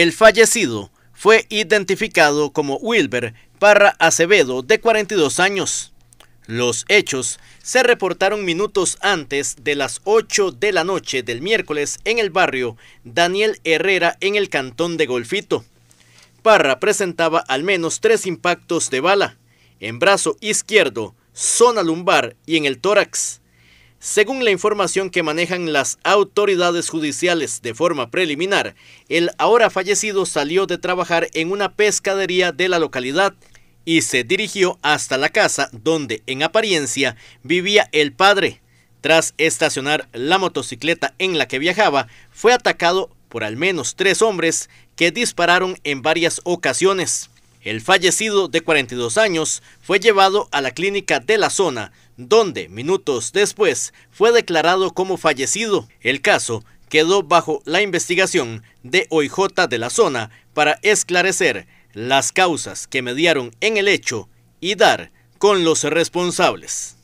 El fallecido fue identificado como Wilber Parra Acevedo, de 42 años. Los hechos se reportaron minutos antes de las 8 de la noche del miércoles en el barrio Daniel Herrera en el cantón de Golfito. Parra presentaba al menos tres impactos de bala, en brazo izquierdo, zona lumbar y en el tórax. Según la información que manejan las autoridades judiciales de forma preliminar, el ahora fallecido salió de trabajar en una pescadería de la localidad y se dirigió hasta la casa donde en apariencia vivía el padre. Tras estacionar la motocicleta en la que viajaba, fue atacado por al menos tres hombres que dispararon en varias ocasiones. El fallecido de 42 años fue llevado a la clínica de la zona, donde minutos después fue declarado como fallecido. El caso quedó bajo la investigación de OIJ de la zona para esclarecer las causas que mediaron en el hecho y dar con los responsables.